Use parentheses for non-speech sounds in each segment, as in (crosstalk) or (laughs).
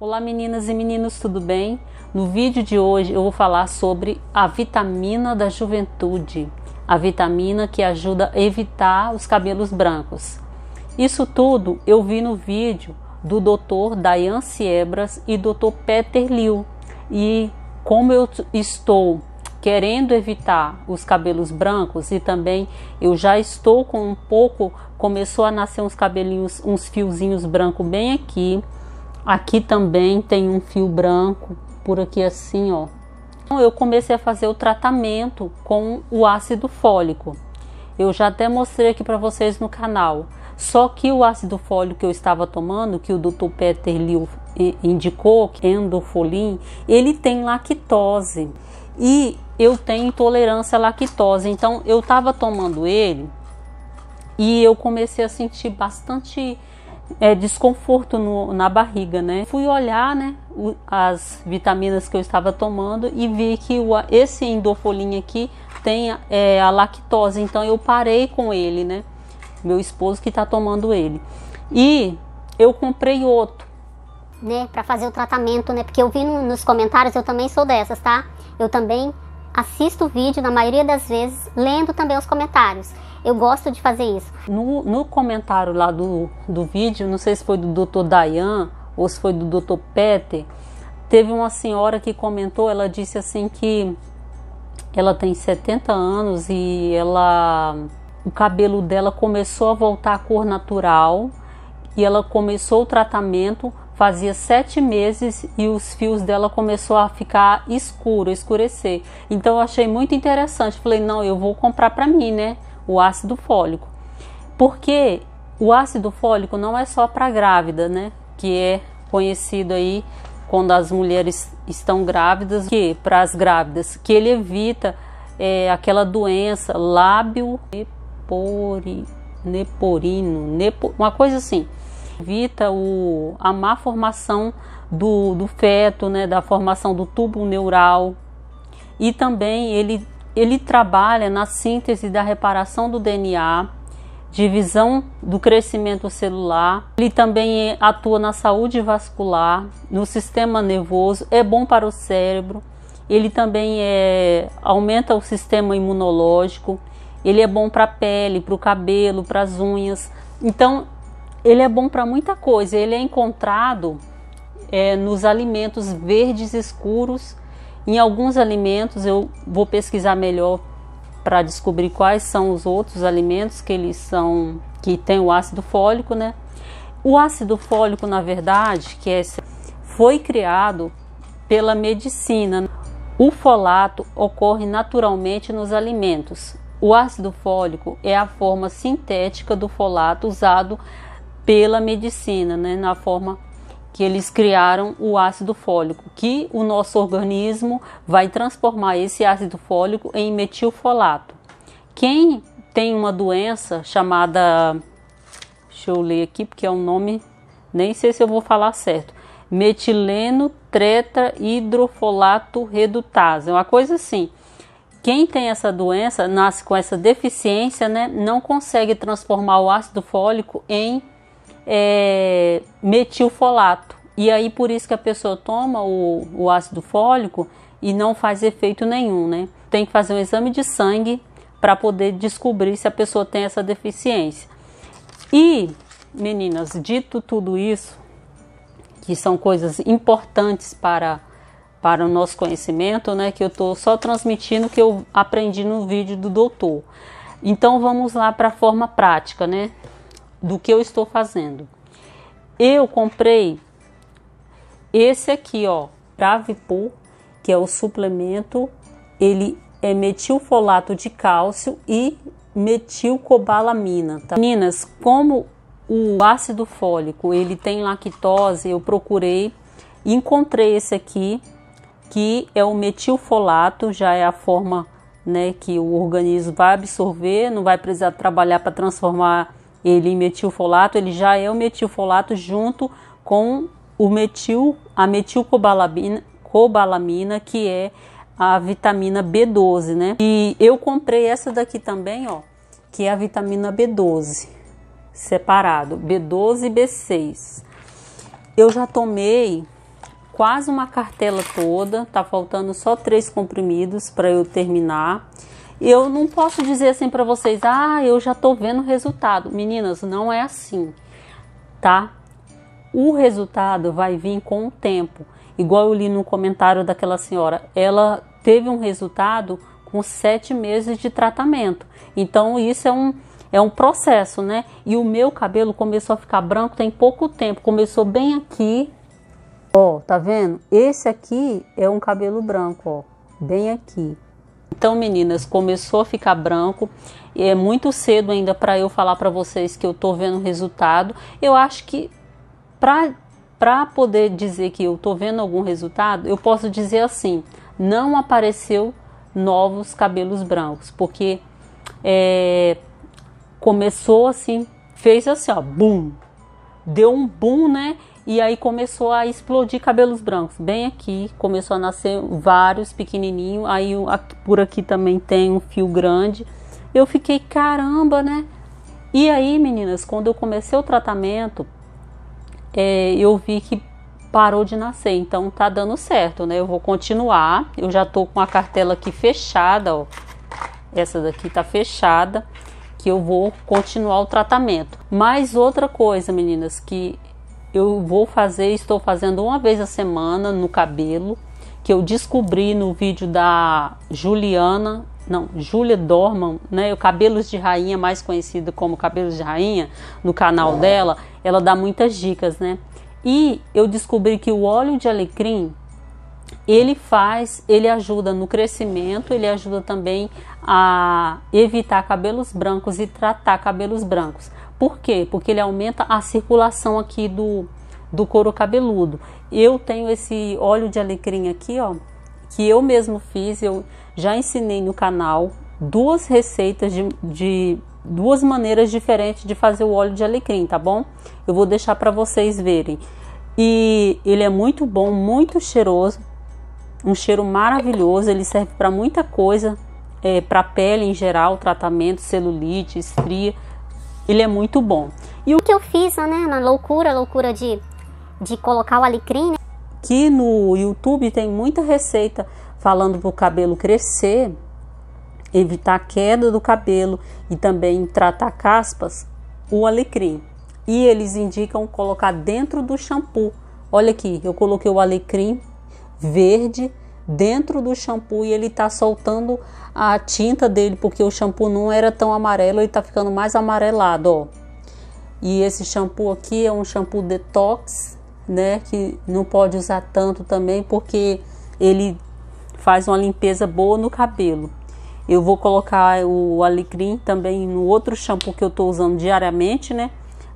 Olá meninas e meninos, tudo bem? No vídeo de hoje eu vou falar sobre a vitamina da juventude, a vitamina que ajuda a evitar os cabelos brancos. Isso tudo eu vi no vídeo do Dr. Dayan Siebras e Dr. Peter Liu. E como eu estou querendo evitar os cabelos brancos e também eu já estou com um pouco, começou a nascer uns cabelinhos, uns fiozinhos branco bem aqui Aqui também tem um fio branco, por aqui assim, ó. Então, eu comecei a fazer o tratamento com o ácido fólico. Eu já até mostrei aqui para vocês no canal. Só que o ácido fólico que eu estava tomando, que o Dr. Peter Liu indicou, que é endofolim, ele tem lactose. E eu tenho intolerância à lactose. Então eu estava tomando ele e eu comecei a sentir bastante é, desconforto no, na barriga, né? Fui olhar, né, as vitaminas que eu estava tomando e vi que o, esse endofolinha aqui tem é, a lactose, então eu parei com ele, né? Meu esposo que está tomando ele. E eu comprei outro, né, para fazer o tratamento, né? Porque eu vi no, nos comentários, eu também sou dessas, tá? Eu também assisto o vídeo na maioria das vezes, lendo também os comentários. Eu gosto de fazer isso. No, no comentário lá do, do vídeo, não sei se foi do Dr. Dayan ou se foi do Dr. Peter, teve uma senhora que comentou, ela disse assim que ela tem 70 anos e ela o cabelo dela começou a voltar à cor natural e ela começou o tratamento fazia sete meses e os fios dela começou a ficar escuro, escurecer. Então eu achei muito interessante. Falei, não, eu vou comprar para mim, né? o ácido fólico. Porque o ácido fólico não é só para grávida, né? Que é conhecido aí quando as mulheres estão grávidas, que para as grávidas, que ele evita é, aquela doença lábio nepori, neporino, nepo, uma coisa assim. Evita o, a má formação do, do feto, né, da formação do tubo neural. E também ele ele trabalha na síntese da reparação do DNA, divisão do crescimento celular. Ele também atua na saúde vascular, no sistema nervoso, é bom para o cérebro. Ele também é, aumenta o sistema imunológico. Ele é bom para a pele, para o cabelo, para as unhas. Então, ele é bom para muita coisa. Ele é encontrado é, nos alimentos verdes escuros em alguns alimentos eu vou pesquisar melhor para descobrir quais são os outros alimentos que eles são que tem o ácido fólico, né? O ácido fólico, na verdade, que é, foi criado pela medicina. O folato ocorre naturalmente nos alimentos. O ácido fólico é a forma sintética do folato usado pela medicina, né, na forma que eles criaram o ácido fólico, que o nosso organismo vai transformar esse ácido fólico em metilfolato. Quem tem uma doença chamada, deixa eu ler aqui porque é um nome, nem sei se eu vou falar certo, metileno tetrahidrofolato redutase, é uma coisa assim. Quem tem essa doença, nasce com essa deficiência, né, não consegue transformar o ácido fólico em é, metilfolato. E aí por isso que a pessoa toma o, o ácido fólico e não faz efeito nenhum, né? Tem que fazer um exame de sangue para poder descobrir se a pessoa tem essa deficiência. E, meninas, dito tudo isso, que são coisas importantes para para o nosso conhecimento, né, que eu estou só transmitindo o que eu aprendi no vídeo do doutor. Então vamos lá para a forma prática, né? do que eu estou fazendo. Eu comprei esse aqui, ó, Pravipur, que é o suplemento, ele é metilfolato de cálcio e metilcobalamina, tá? Meninas, como o ácido fólico, ele tem lactose, eu procurei, encontrei esse aqui, que é o metilfolato, já é a forma, né, que o organismo vai absorver, não vai precisar trabalhar para transformar ele metilfolato, ele já é o metilfolato junto com o metil, a metilcobalamina, cobalamina, que é a vitamina B12, né? E eu comprei essa daqui também, ó, que é a vitamina B12, separado, B12 e B6. Eu já tomei quase uma cartela toda, tá faltando só três comprimidos para eu terminar eu não posso dizer assim para vocês, ah, eu já tô vendo o resultado. Meninas, não é assim, tá? O resultado vai vir com o tempo. Igual eu li no comentário daquela senhora, ela teve um resultado com sete meses de tratamento. Então, isso é um, é um processo, né? E o meu cabelo começou a ficar branco tem pouco tempo. Começou bem aqui. Ó, tá vendo? Esse aqui é um cabelo branco, ó. Bem aqui. Então, meninas, começou a ficar branco. e É muito cedo ainda para eu falar para vocês que eu tô vendo resultado. Eu acho que para para poder dizer que eu tô vendo algum resultado, eu posso dizer assim: não apareceu novos cabelos brancos, porque é, começou assim, fez assim, ó, boom, deu um boom, né? E aí começou a explodir cabelos brancos, bem aqui, começou a nascer vários pequenininhos, aí por aqui também tem um fio grande. Eu fiquei, caramba, né? E aí, meninas, quando eu comecei o tratamento, é, eu vi que parou de nascer, então tá dando certo, né? Eu vou continuar. Eu já tô com a cartela aqui fechada, ó. Essa daqui tá fechada, que eu vou continuar o tratamento. Mais outra coisa, meninas, que eu vou fazer, estou fazendo uma vez a semana no cabelo, que eu descobri no vídeo da Juliana, não, Júlia Dorman, né? O Cabelos de Rainha, mais conhecido como Cabelos de Rainha, no canal dela, ela dá muitas dicas, né? E eu descobri que o óleo de alecrim ele faz, ele ajuda no crescimento, ele ajuda também a evitar cabelos brancos e tratar cabelos brancos. Por quê? Porque ele aumenta a circulação aqui do, do couro cabeludo. Eu tenho esse óleo de alecrim aqui, ó, que eu mesmo fiz, eu já ensinei no canal duas receitas de, de duas maneiras diferentes de fazer o óleo de alecrim, tá bom? Eu vou deixar para vocês verem. E ele é muito bom, muito cheiroso, um cheiro maravilhoso. Ele serve para muita coisa, é, para pele em geral, tratamento, celulite, estria ele é muito bom. E o que eu fiz, né, na loucura, loucura de, de colocar o alecrim, né? Que no YouTube tem muita receita falando pro cabelo crescer, evitar a queda do cabelo e também tratar caspas, o alecrim. E eles indicam colocar dentro do shampoo. Olha aqui, eu coloquei o alecrim verde dentro do shampoo e ele está soltando a tinta dele, porque o shampoo não era tão amarelo, e está ficando mais amarelado, ó. E esse shampoo aqui é um shampoo detox, né, que não pode usar tanto também, porque ele faz uma limpeza boa no cabelo. Eu vou colocar o alecrim também no outro shampoo que eu estou usando diariamente, né?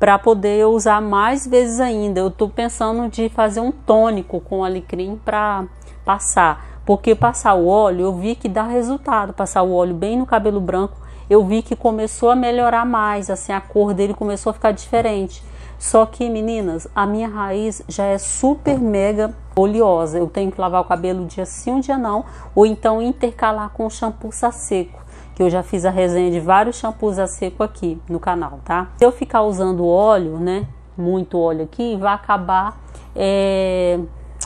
para poder usar mais vezes ainda. Eu estou pensando de fazer um tônico com alecrim para passar, porque passar o óleo eu vi que dá resultado. Passar o óleo bem no cabelo branco, eu vi que começou a melhorar mais, assim a cor dele começou a ficar diferente. Só que, meninas, a minha raiz já é super mega oleosa. Eu tenho que lavar o cabelo dia sim, um dia não, ou então intercalar com shampoo seco que eu já fiz a resenha de vários shampoos a seco aqui no canal, tá? Se eu ficar usando óleo, né, muito óleo aqui, vai acabar, é,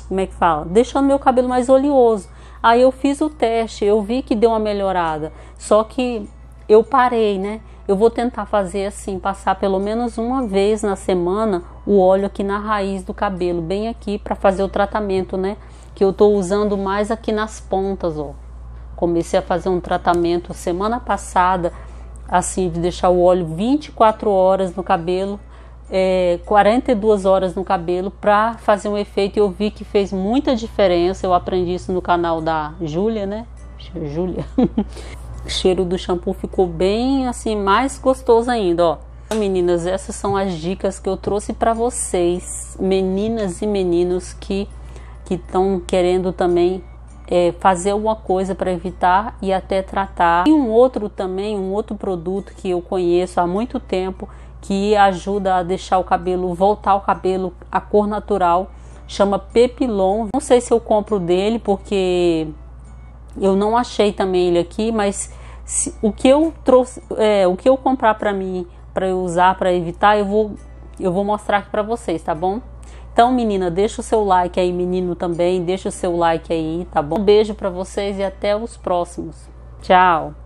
como é que fala? Deixando meu cabelo mais oleoso. Aí eu fiz o teste, eu vi que deu uma melhorada, só que eu parei, né? Eu vou tentar fazer assim, passar pelo menos uma vez na semana o óleo aqui na raiz do cabelo, bem aqui, para fazer o tratamento, né? Que eu tô usando mais aqui nas pontas, ó. Comecei a fazer um tratamento semana passada, assim, de deixar o óleo 24 horas no cabelo, é, 42 horas no cabelo, para fazer um efeito. E eu vi que fez muita diferença. Eu aprendi isso no canal da Júlia, né? Júlia. o (laughs) cheiro do shampoo ficou bem, assim, mais gostoso ainda, ó. Meninas, essas são as dicas que eu trouxe para vocês, meninas e meninos que que estão querendo também é, fazer alguma coisa para evitar e até tratar. E um outro também, um outro produto que eu conheço há muito tempo que ajuda a deixar o cabelo, voltar o cabelo a cor natural, chama Pepilon. Não sei se eu compro dele porque eu não achei também ele aqui, mas se, o que eu trouxe, é, o que eu comprar para mim, para eu usar, para evitar, eu vou eu vou mostrar aqui para vocês, tá bom? Então, menina, deixa o seu like aí, menino também, deixa o seu like aí, tá bom? Um beijo para vocês e até os próximos. Tchau.